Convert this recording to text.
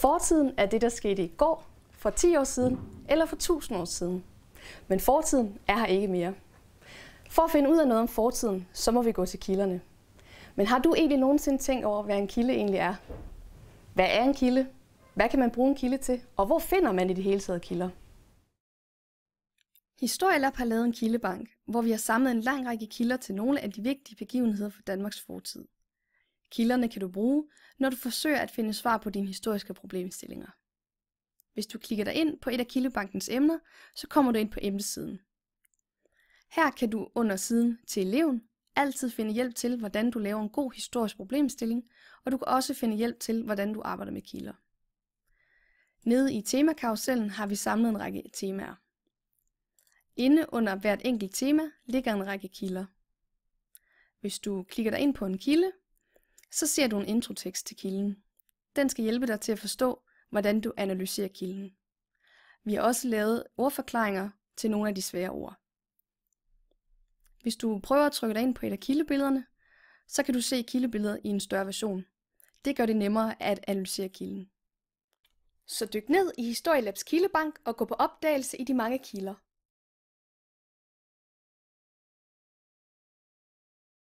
Fortiden er det, der skete i går, for 10 år siden eller for 1000 år siden. Men fortiden er her ikke mere. For at finde ud af noget om fortiden, så må vi gå til kilderne. Men har du egentlig nogensinde tænkt over, hvad en kilde egentlig er? Hvad er en kilde? Hvad kan man bruge en kilde til? Og hvor finder man i det hele taget kilder? Historielab har lavet en kildebank, hvor vi har samlet en lang række kilder til nogle af de vigtige begivenheder for Danmarks fortid. Kilderne kan du bruge, når du forsøger at finde svar på dine historiske problemstillinger. Hvis du klikker dig ind på et af Kildebankens emner, så kommer du ind på emnesiden. Her kan du under siden til eleven altid finde hjælp til, hvordan du laver en god historisk problemstilling, og du kan også finde hjælp til, hvordan du arbejder med kilder. Nede i temakarusellen har vi samlet en række temaer. Inde under hvert enkelt tema ligger en række kilder. Hvis du klikker dig ind på en kilde, så ser du en introtekst til kilden. Den skal hjælpe dig til at forstå, hvordan du analyserer kilden. Vi har også lavet ordforklaringer til nogle af de svære ord. Hvis du prøver at trykke dig ind på et af kildebillederne, så kan du se kildebilledet i en større version. Det gør det nemmere at analysere kilden. Så dyk ned i Historielabs kildebank og gå på opdagelse i de mange kilder.